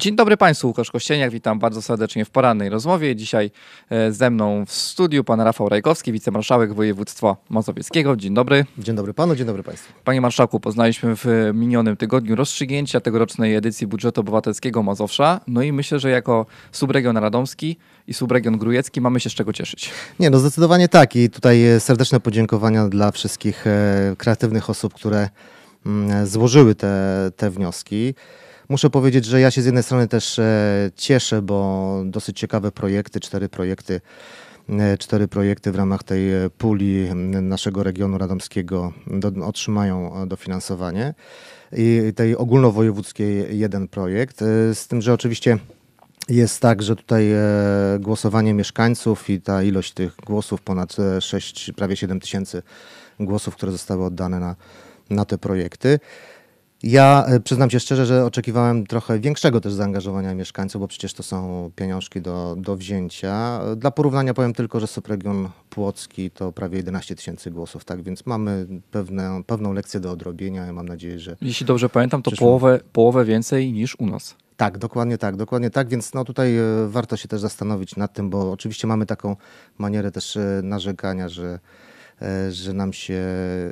Dzień dobry Państwu, Łukasz Kościeniak, witam bardzo serdecznie w porannej rozmowie. Dzisiaj e, ze mną w studiu pan Rafał Rajkowski, wicemarszałek województwa mazowieckiego. Dzień dobry. Dzień dobry Panu, dzień dobry Państwu. Panie Marszałku, poznaliśmy w minionym tygodniu rozstrzygnięcia tegorocznej edycji budżetu obywatelskiego Mazowsza. No i myślę, że jako subregion radomski i subregion grujecki mamy się z czego cieszyć. Nie, no zdecydowanie tak i tutaj e, serdeczne podziękowania dla wszystkich e, kreatywnych osób, które mm, złożyły te, te wnioski. Muszę powiedzieć, że ja się z jednej strony też e, cieszę, bo dosyć ciekawe projekty, cztery projekty e, cztery projekty w ramach tej e, puli naszego regionu radomskiego otrzymają dofinansowanie i tej ogólnowojewódzkiej jeden projekt, z tym, że oczywiście jest tak, że tutaj głosowanie mieszkańców i ta ilość tych głosów, ponad 6, prawie 7 tysięcy głosów, które zostały oddane na, na te projekty, ja e, przyznam się szczerze, że oczekiwałem trochę większego też zaangażowania mieszkańców, bo przecież to są pieniążki do, do wzięcia. Dla porównania powiem tylko, że subregion Płocki to prawie 11 tysięcy głosów, tak więc mamy pewne, pewną lekcję do odrobienia. Ja mam nadzieję, że. Jeśli dobrze pamiętam, to połowę, połowę więcej niż u nas. Tak, dokładnie tak, dokładnie tak, więc no tutaj e, warto się też zastanowić nad tym, bo oczywiście mamy taką manierę też e, narzekania, że E, że nam się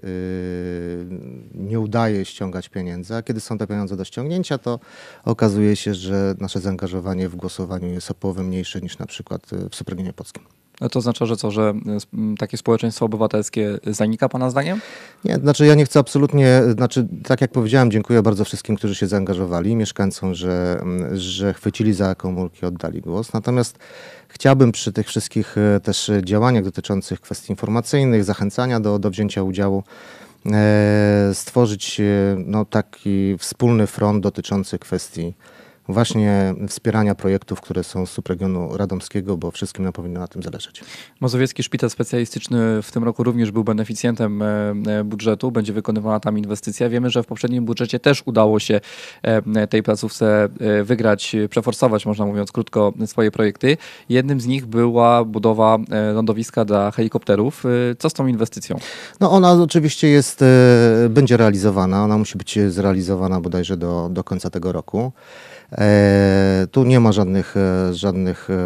y, nie udaje ściągać pieniędzy, a kiedy są te pieniądze do ściągnięcia, to okazuje się, że nasze zaangażowanie w głosowaniu jest o połowę mniejsze niż na przykład y, w Superginie Polskim. To oznacza, że co, że y, mm, takie społeczeństwo obywatelskie zanika Pana zdaniem? Nie, znaczy ja nie chcę absolutnie, znaczy tak jak powiedziałem, dziękuję bardzo wszystkim, którzy się zaangażowali, mieszkańcom, że, mm, że chwycili za komórki, oddali głos. Natomiast chciałbym przy tych wszystkich y, też działaniach dotyczących kwestii informacyjnych, zachęcania do, do wzięcia udziału, e, stworzyć y, no, taki wspólny front dotyczący kwestii właśnie wspierania projektów, które są z subregionu radomskiego, bo wszystkim nam powinno na tym zależeć. Mazowiecki Szpital Specjalistyczny w tym roku również był beneficjentem e, e, budżetu, będzie wykonywała tam inwestycja. Wiemy, że w poprzednim budżecie też udało się e, tej placówce wygrać, przeforsować, można mówiąc krótko, swoje projekty. Jednym z nich była budowa lądowiska dla helikopterów. Co z tą inwestycją? No ona oczywiście jest, będzie realizowana. Ona musi być zrealizowana bodajże do, do końca tego roku. E, tu nie ma żadnych, e, żadnych e,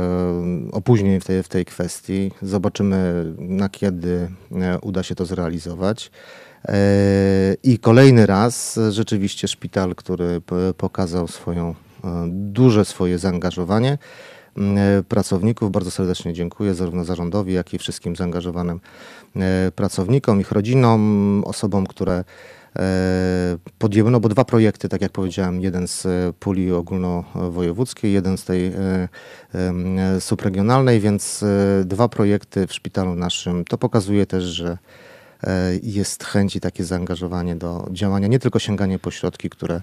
opóźnień w tej, w tej kwestii. Zobaczymy, na kiedy uda się to zrealizować. I kolejny raz rzeczywiście szpital, który pokazał swoją, duże swoje zaangażowanie mm, pracowników. Bardzo serdecznie dziękuję zarówno zarządowi, jak i wszystkim zaangażowanym pracownikom, ich rodzinom, osobom, które E, podjęły, no bo dwa projekty, tak jak powiedziałem, jeden z e, puli ogólnowojewódzkiej, jeden z tej e, subregionalnej, więc dwa projekty w szpitalu naszym. To pokazuje też, że jest chęć i takie zaangażowanie do działania, nie tylko sięganie po środki, które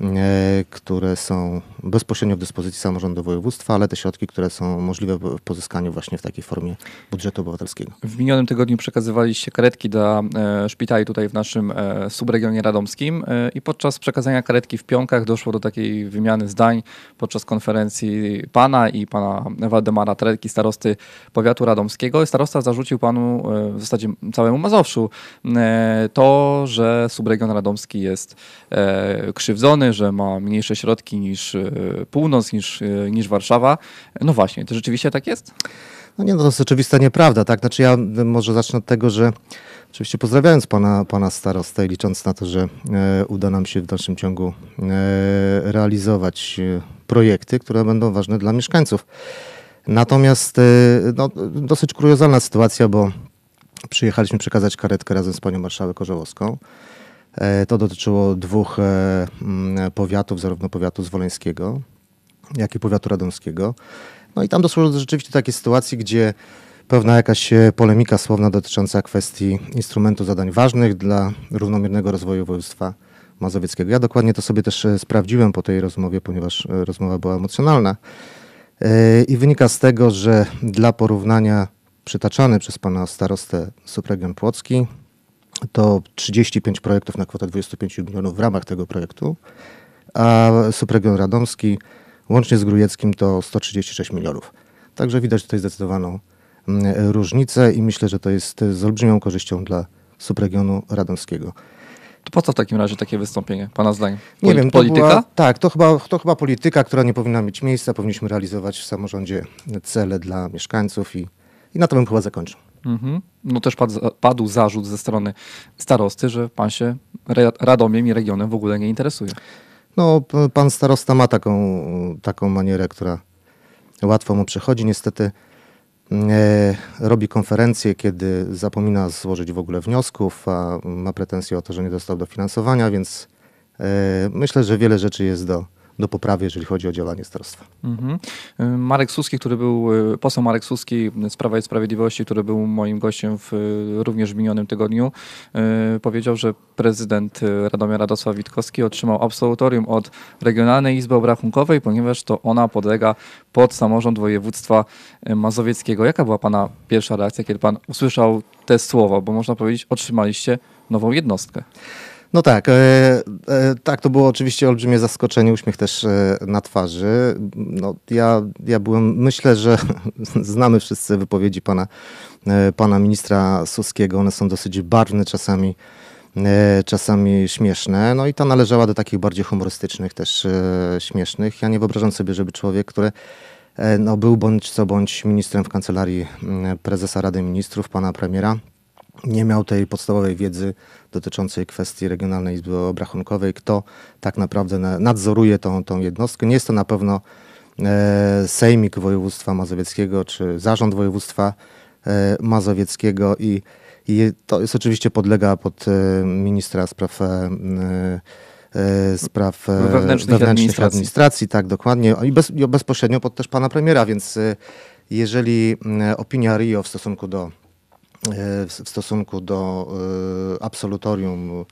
E, które są bezpośrednio w dyspozycji samorządu województwa, ale te środki, które są możliwe w pozyskaniu właśnie w takiej formie budżetu obywatelskiego. W minionym tygodniu przekazywaliście karetki do e, szpitali tutaj w naszym e, subregionie radomskim i podczas przekazania karetki w Pionkach doszło do takiej wymiany zdań podczas konferencji pana i pana Waldemara Tretki, starosty powiatu radomskiego. Starosta zarzucił panu, w zasadzie całemu Mazowszu, to, że subregion radomski jest krzywdzony, że ma mniejsze środki niż e, północ, niż, e, niż Warszawa. No właśnie, to rzeczywiście tak jest? No nie, no to jest oczywista nieprawda, tak? Znaczy ja może zacznę od tego, że oczywiście pozdrawiając pana, pana starostę i licząc na to, że e, uda nam się w dalszym ciągu e, realizować e, projekty, które będą ważne dla mieszkańców. Natomiast e, no, dosyć kuriozalna sytuacja, bo przyjechaliśmy przekazać karetkę razem z panią marszałek Orzełowską. E, to dotyczyło dwóch e, mm, powiatów, zarówno powiatu zwoleńskiego, jak i powiatu radomskiego. No i tam doszło do rzeczywiście takiej sytuacji, gdzie pewna jakaś e, polemika słowna dotycząca kwestii instrumentu zadań ważnych dla równomiernego rozwoju województwa mazowieckiego. Ja dokładnie to sobie też sprawdziłem po tej rozmowie, ponieważ rozmowa była emocjonalna. I wynika z tego, że dla porównania przytaczany przez pana starostę subregion Płocki to 35 projektów na kwotę 25 milionów w ramach tego projektu, a subregion radomski łącznie z Grujeckim to 136 milionów. Także widać tutaj zdecydowaną mm, różnicę i myślę, że to jest z olbrzymią korzyścią dla subregionu radomskiego. To po co w takim razie takie wystąpienie, pana zdaniem? Poli- nie wiem, polityka? Była, tak, to chyba, to chyba polityka, która nie powinna mieć miejsca. Powinniśmy realizować w samorządzie cele dla mieszkańców i, i na to bym chyba zakończył. Mhm. No też padł, padł zarzut ze strony starosty, że pan się Radomiem i regionem w ogóle nie interesuje. No, pan starosta ma taką, taką manierę, która łatwo mu przychodzi. Niestety mm, e, robi konferencje, kiedy zapomina złożyć w ogóle wniosków, a ma pretensje o to, że nie dostał dofinansowania, więc e, myślę, że wiele rzeczy jest do do poprawy, jeżeli chodzi o działanie starostwa. Mhm. Y, Marek Suski, który był, y, poseł Marek Suski z Prawa i Sprawiedliwości, który był moim gościem w, y, również w minionym tygodniu, powiedział, że prezydent Radomia Radosław Witkowski otrzymał absolutorium od Regionalnej Izby Obrachunkowej, ponieważ to ona podlega pod samorząd województwa mazowieckiego. Jaka była Pana pierwsza reakcja, kiedy Pan usłyszał te słowa? Bo można powiedzieć, otrzymaliście nową jednostkę. No tak, e, e, tak, to było oczywiście olbrzymie zaskoczenie, uśmiech też e, na twarzy. No, ja, ja byłem, myślę, że znamy wszyscy wypowiedzi pana, e, pana ministra Suskiego, one są dosyć barwne czasami e, czasami śmieszne. No i ta należała do takich bardziej humorystycznych, też e, śmiesznych. Ja nie wyobrażam sobie, żeby człowiek, który no, był bądź co bądź ministrem w kancelarii mm, prezesa Rady Ministrów, pana premiera, nie miał tej podstawowej wiedzy dotyczącej kwestii Regionalnej Izby Obrachunkowej, kto tak naprawdę nadzoruje tą, tą jednostkę. Nie jest to na pewno e, Sejmik Województwa Mazowieckiego czy Zarząd Województwa e, Mazowieckiego i, i to jest oczywiście podlega pod e, ministra spraw spraw no, wewnętrznych, wewnętrznych administracji. administracji. tak dokładnie, i, bez, i bezpośrednio pod też pana premiera, więc jeżeli opinia RIO w stosunku do E, w stosunku do e, absolutorium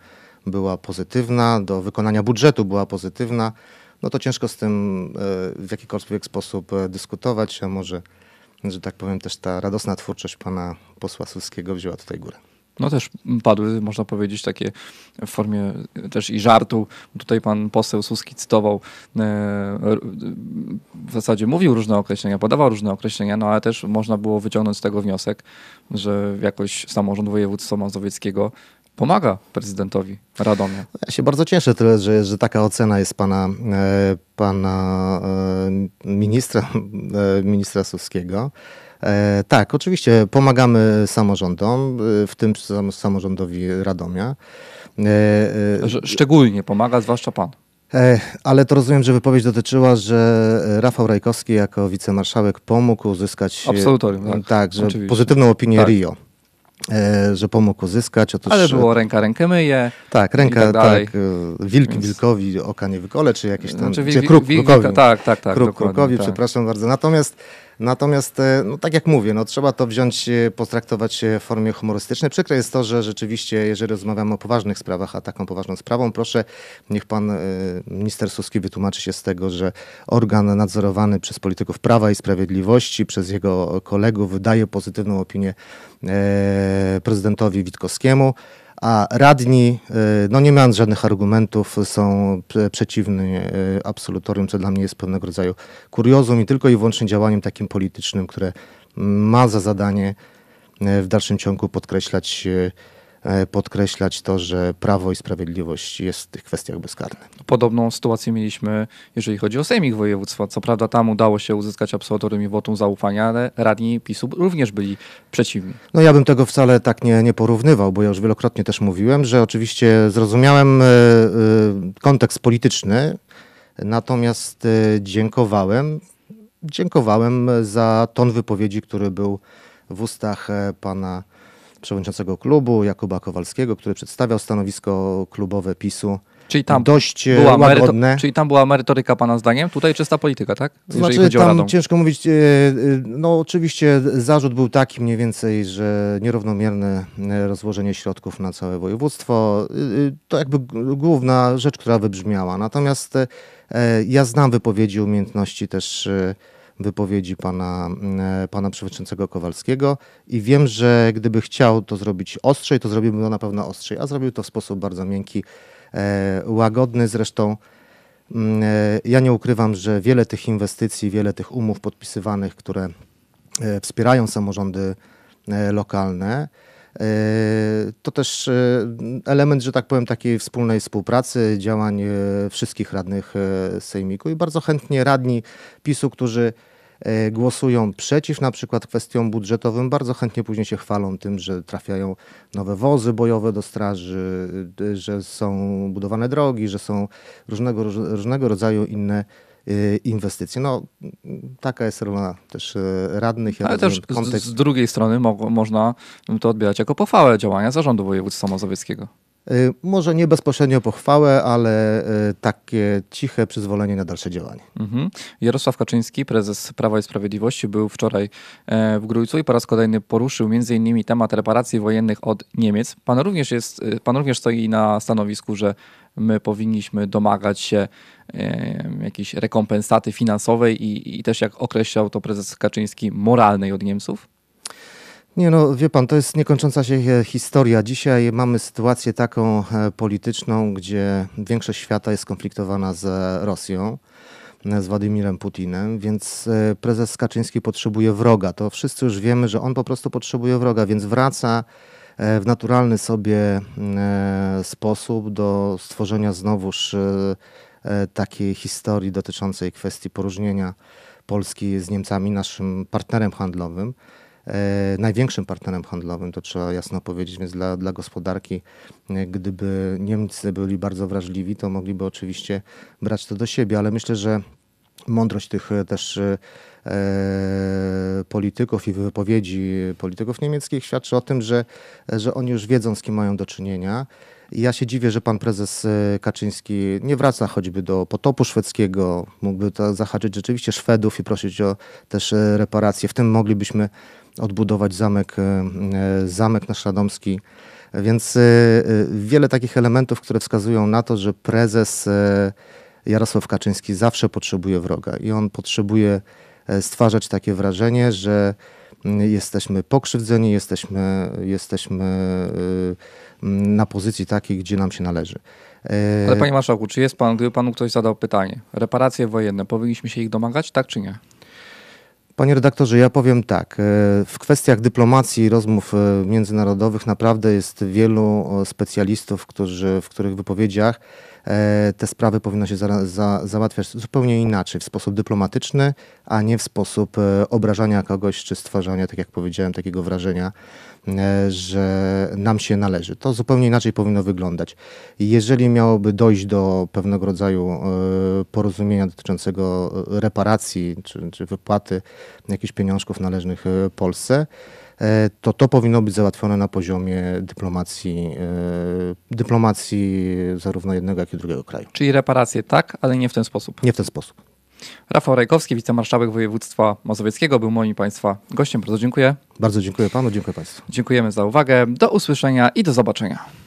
była pozytywna, do wykonania budżetu była pozytywna, no to ciężko z tym e, w jakikolwiek sposób dyskutować, a może, że tak powiem, też ta radosna twórczość pana posła Suskiego wzięła tutaj górę. No też padły, można powiedzieć, takie w formie też i żartu. Tutaj pan poseł Suski cytował, e, w zasadzie mówił różne określenia, podawał różne określenia, no ale też można było wyciągnąć z tego wniosek, że jakoś samorząd województwa mazowieckiego pomaga prezydentowi Radomia. Ja się bardzo cieszę tyle, że, że taka ocena jest pana, e, pana e, ministra, ministra Suskiego. E, tak, oczywiście pomagamy samorządom, e, w tym samorządowi Radomia. E, szczególnie pomaga, zwłaszcza pan. Ale to rozumiem, że wypowiedź dotyczyła, że Rafał Rajkowski jako wicemarszałek pomógł uzyskać Absolutorium, tak, tak że pozytywną opinię tak. Rio. Że pomógł uzyskać. Otóż, Ale było ręka rękę myje. Tak, ręka, tak, tak. Wilk Więc... wilkowi oka nie wykole, czy jakieś tam. Znaczy, wilk, kruk wilk, Tak, tak, tak. Kruk krukowi, tak. przepraszam bardzo. Natomiast Natomiast, e, no tak jak mówię, no trzeba to wziąć, e, potraktować e, w formie humorystycznej. Przykre jest to, że rzeczywiście, jeżeli rozmawiamy o poważnych sprawach, a taką poważną sprawą, proszę, niech pan minister Suski wytłumaczy się z tego, że organ nadzorowany przez polityków Prawa i Sprawiedliwości, przez jego kolegów, daje pozytywną opinię prezydentowi Witkowskiemu a radni, y, no nie mając żadnych argumentów, są przeciwni y, absolutorium, co dla mnie jest pewnego rodzaju kuriozum i tylko i wyłącznie działaniem takim politycznym, które ma za zadanie y, w dalszym ciągu podkreślać E, podkreślać to, że Prawo i Sprawiedliwość jest w tych kwestiach bezkarne. Podobną sytuację mieliśmy, jeżeli chodzi o Sejmik Województwa. Co prawda tam udało się uzyskać absolutorium i wotum zaufania, ale radni PiSu również byli przeciwni. No ja bym tego wcale tak nie, nie porównywał, bo ja już wielokrotnie też mówiłem, że oczywiście zrozumiałem e, e, kontekst polityczny, natomiast dziękowałem, dziękowałem za ton wypowiedzi, który był w ustach pana przewodniczącego klubu Jakuba Kowalskiego, który przedstawiał stanowisko klubowe PiSu. Czyli tam, dość e, była łagodne. czyli tam była merytoryka Pana zdaniem, tutaj czysta polityka, tak? Jeżeli znaczy, chodzi o tam Radą. ciężko mówić, e, e, no oczywiście zarzut był taki mniej więcej, że nierównomierne rozłożenie środków na całe województwo, to jakby główna rzecz, która wybrzmiała. Natomiast ja znam wypowiedzi umiejętności też wypowiedzi pana, mm, pana przewodniczącego Kowalskiego i wiem, że gdyby chciał to zrobić ostrzej, to zrobiłby to na pewno ostrzej, a zrobił to w sposób bardzo miękki, e, łagodny. Zresztą mm, e, ja nie ukrywam, że wiele tych inwestycji, wiele tych umów podpisywanych, które e, wspierają samorządy lokalne, E, to też e, element, że tak powiem, takiej wspólnej współpracy, działań e, wszystkich radnych Sejmiku i bardzo chętnie radni PiSu, którzy głosują przeciw na przykład kwestiom budżetowym, bardzo chętnie później się chwalą tym, że trafiają nowe wozy bojowe do straży, że są budowane drogi, że są różnego, różnego rodzaju inne Y, Inwestycji. No, taka jest rola też y, radnych. Ja Ale też kontekst... z, drugiej strony mo można to odbierać jako pochwałę działania zarządu województwa mazowieckiego. Y, może nie bezpośrednio pochwałę, ale takie ciche przyzwolenie na dalsze działanie. Mhm. Jarosław Kaczyński, prezes Prawa i Sprawiedliwości, był wczoraj e, w Grójcu i po raz kolejny poruszył m.in. temat reparacji wojennych od Niemiec. Pan również, jest, pan również stoi na stanowisku, że my powinniśmy domagać się jakiejś rekompensaty finansowej i, i też, jak określał to prezes Kaczyński, moralnej od Niemców? Nie no, wie pan, to jest niekończąca się e, historia. Dzisiaj mamy sytuację taką e, polityczną, gdzie większość świata jest konfliktowana z e, Rosją, z Władimirem Putinem, więc prezes Kaczyński potrzebuje wroga. To wszyscy już wiemy, że on po prostu potrzebuje wroga, więc wraca E, w naturalny sobie e, sposób do stworzenia znowuż e, takiej historii dotyczącej kwestii poróżnienia Polski z Niemcami, naszym partnerem handlowym. największym partnerem handlowym, to trzeba jasno powiedzieć, więc dla, dla gospodarki, gdyby Niemcy byli bardzo wrażliwi, to mogliby oczywiście brać to do siebie, ale myślę, że mądrość tych e, też e, e, polityków i wypowiedzi polityków niemieckich świadczy o tym, że, że oni już wiedzą, z kim mają do czynienia. Ja się dziwię, że pan prezes Kaczyński nie wraca choćby do potopu szwedzkiego. Mógłby to zahaczyć rzeczywiście Szwedów i prosić o też reparacje. W tym moglibyśmy odbudować zamek, zamek naszradomski. Więc wiele takich elementów, które wskazują na to, że prezes Jarosław Kaczyński zawsze potrzebuje wroga i on potrzebuje e, stwarzać takie wrażenie, że mm, jesteśmy pokrzywdzeni, jesteśmy, jesteśmy y, mm, na pozycji takiej, gdzie nam się należy. E, Ale panie marszałku, czy jest pan, gdyby panu ktoś zadał pytanie, reparacje wojenne, powinniśmy się ich domagać, tak czy nie? Panie redaktorze, ja powiem tak. E, w kwestiach dyplomacji i rozmów międzynarodowych naprawdę jest wielu specjalistów, którzy w których wypowiedziach E, te sprawy powinno się za, za, załatwiać zupełnie inaczej, w sposób dyplomatyczny, a nie w sposób e, obrażania kogoś czy stwarzania, tak jak powiedziałem, takiego wrażenia, e, że nam się należy. To zupełnie inaczej powinno wyglądać. Jeżeli miałoby dojść do pewnego rodzaju porozumienia dotyczącego reparacji czy, czy wypłaty jakichś pieniążków należnych Polsce, E, to to powinno być załatwione na poziomie dyplomacji, e, dyplomacji zarówno jednego, jak i drugiego kraju. Czyli reparacje tak, ale nie w ten sposób. Nie w ten sposób. Rafał Rajkowski, wicemarszałek województwa mazowieckiego, był moim Państwa gościem. Bardzo dziękuję. Bardzo dziękuję Panu, dziękuję Państwu. Dziękujemy za uwagę. Do usłyszenia i do zobaczenia.